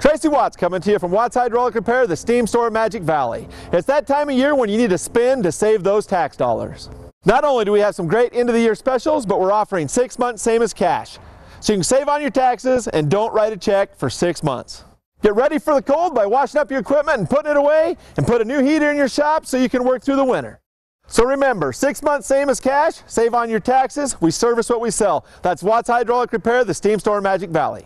Tracy Watts coming to you from Watts Hydraulic Repair, the steam store at Magic Valley. It's that time of year when you need to spend to save those tax dollars. Not only do we have some great end of the year specials, but we're offering six months same as cash. So you can save on your taxes and don't write a check for six months. Get ready for the cold by washing up your equipment and putting it away and put a new heater in your shop so you can work through the winter. So remember, six months same as cash, save on your taxes, we service what we sell. That's Watts Hydraulic Repair, the steam store in Magic Valley.